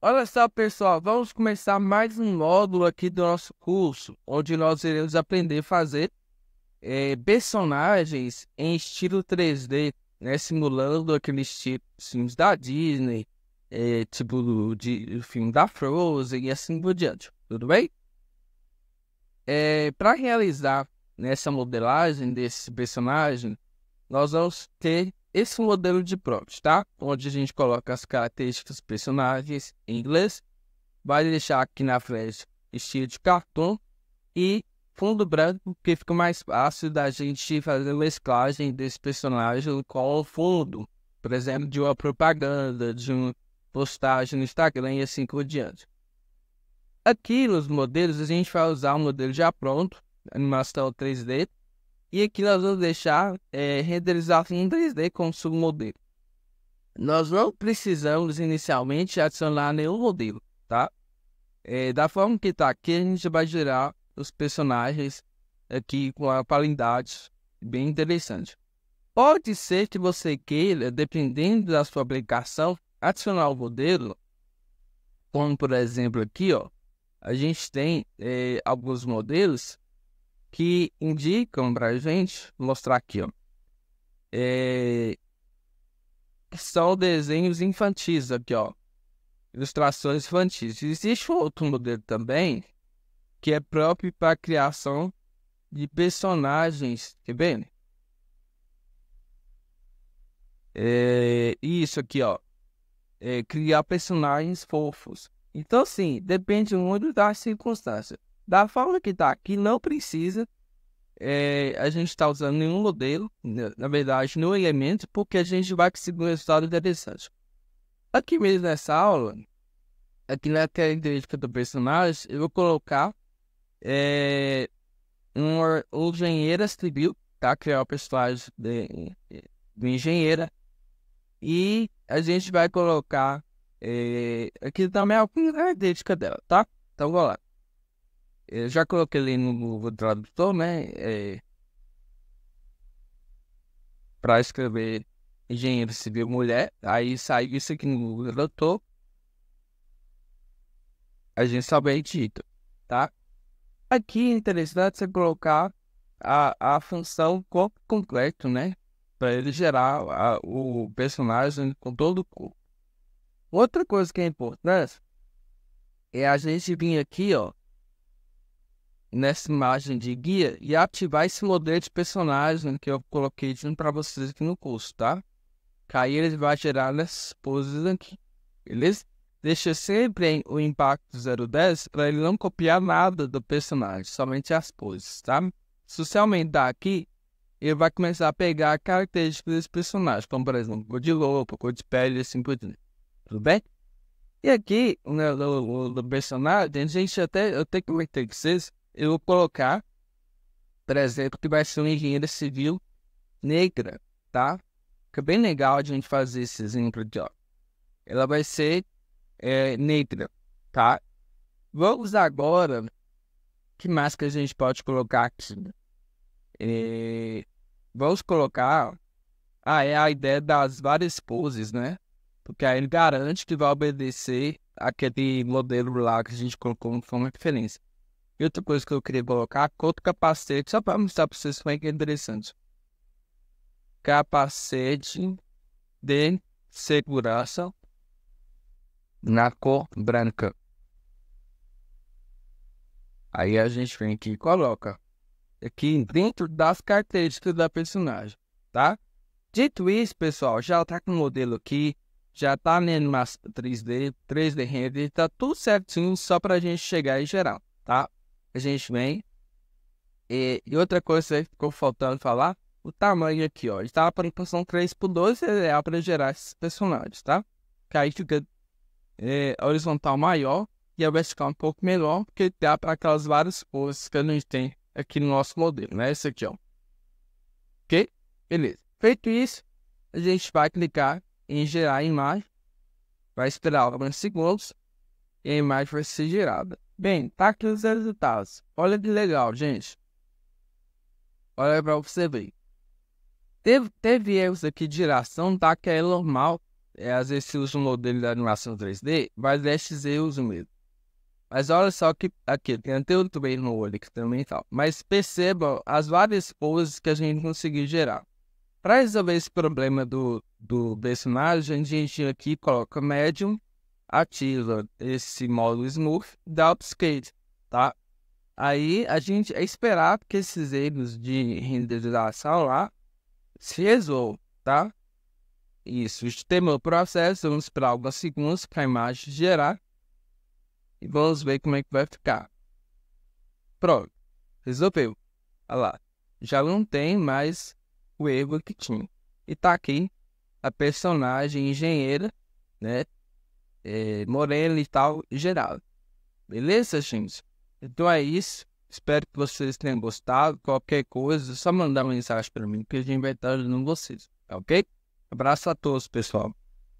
Olha só, pessoal, vamos começar mais um módulo aqui do nosso curso, onde nós iremos aprender a fazer é, personagens em estilo 3D, né, simulando aqueles tipos, filmes da Disney, é, tipo do, de, filme da Frozen e assim por diante, tudo bem? É, Para realizar nessa modelagem desse personagem, nós vamos ter esse modelo de prompt, tá? Onde a gente coloca as características personagens em inglês, vai deixar aqui na frente estilo de cartoon e fundo branco, porque fica mais fácil da gente fazer mesclagem desse personagem com o fundo, por exemplo, de uma propaganda, de uma postagem no Instagram e assim por diante. Aqui nos modelos, a gente vai usar o um modelo já pronto, animação 3D, e aqui nós vamos deixar é, eh, renderizados em 3D né, como submodelo. Nós não precisamos inicialmente adicionar nenhum modelo, tá? É, da forma que está aqui, a gente vai gerar os personagens aqui com a qualidade bem interessante. Pode ser que você queira, dependendo da sua aplicação, adicionar o modelo, como por exemplo aqui, ó, a gente tem é, alguns modelos que indicam para a gente, vou mostrar aqui, ó, é, são desenhos infantis aqui, ó, ilustrações infantis. Existe outro modelo também que é próprio para a criação de personagens, tá vendo? É, isso aqui, ó, é criar personagens fofos. Então, sim, depende muito das circunstâncias. Da forma que está aqui, não precisa é, a gente estar tá usando nenhum modelo, né, na verdade, nenhum elemento, porque a gente vai conseguir um resultado interessante. Aqui mesmo nessa aula, aqui na característica do personagem, eu vou colocar eh, tá, é, um, um engenheiro civil, tá? Criar o personagem de, de engenheira. E a gente vai colocar é, aqui também alguma característica dela, tá? Então, vamos lá. Eu já coloquei ali no Google Tradutor, né? É, para escrever engenheiro civil mulher. Aí saiu isso aqui no Google Tradutor. A gente sabe aí título, tá? Aqui é interessante você colocar a, a função corpo completo, né? Para ele gerar a, o personagem com todo o corpo. Outra coisa que é importante é a gente vir aqui, ó, nessa imagem de guia e ativar esse modelo de personagem que eu coloquei junto para vocês aqui no curso, tá? Que aí ele vai gerar nessas poses aqui, beleza? Deixa sempre o impacto 010 para ele não copiar nada do personagem, somente as poses, tá? Se você aumentar aqui, ele vai começar a pegar características desse personagem, como por exemplo, cor de roupa, cor de pele e assim por diante. Tudo bem? E aqui, né, personagem, a gente até, eu tenho que com vocês, eu vou colocar, por exemplo, que vai ser uma engenheira civil negra, tá? Fica bem legal a gente fazer esse exemplo de ó. Ela vai ser é, negra, tá? Vamos agora. Que mais que a gente pode colocar aqui? É, vamos colocar. Ah, é a ideia das várias poses, né? Porque aí ele garante que vai obedecer aquele modelo lá que a gente colocou como referência. E outra coisa que eu queria colocar, outro capacete, só para mostrar para vocês como é que é interessante. Capacete de segurança na cor branca. Aí a gente vem aqui e coloca aqui dentro das características da personagem, tá? Dito isso, pessoal, já tá com o modelo aqui, já tá lendo mais 3D, 3D render, tá tudo certinho só pra gente chegar em geral tá? a gente vem. E, e outra coisa que ficou faltando falar, o tamanho aqui, ó. Ele tava para posição 3 por 12 é ideal para gerar esses personagens, tá? Que aí fica é, horizontal maior e a vertical um pouco menor, porque dá para aquelas várias coisas que a gente tem aqui no nosso modelo, né? Esse aqui, ó. Ok? Beleza. Feito isso, a gente vai clicar em gerar a imagem. Vai esperar alguns segundos e a imagem vai ser gerada. Bem, tá aqui os resultados. Olha que legal, gente. Olha para você ver. Teve, teve erros aqui de geração, tá? Que é normal. É, às vezes se usa um modelo de animação 3D, mas esses erros mesmo. Mas olha só que aqui, tem até outro bem no olho aqui também e tal. Mas percebam as várias poses que a gente conseguiu gerar. Para resolver esse problema do, do personagem, a gente aqui coloca médium ativa esse módulo Smooth da Upscale, tá? Aí a gente é esperar que esses erros de renderização lá se resolvam, tá? Isso, terminou o processo, vamos esperar alguns segundos para a imagem gerar e vamos ver como é que vai ficar. Pronto, resolveu. Olha lá, já não tem mais o erro que tinha. E tá aqui a personagem engenheira, né? é, morena e tal, geral. Beleza, gente? Então é isso. Espero que vocês tenham gostado. Qualquer coisa, só mandar uma mensagem para mim que a gente vai estar ajudando vocês, tá ok? Abraço a todos, pessoal.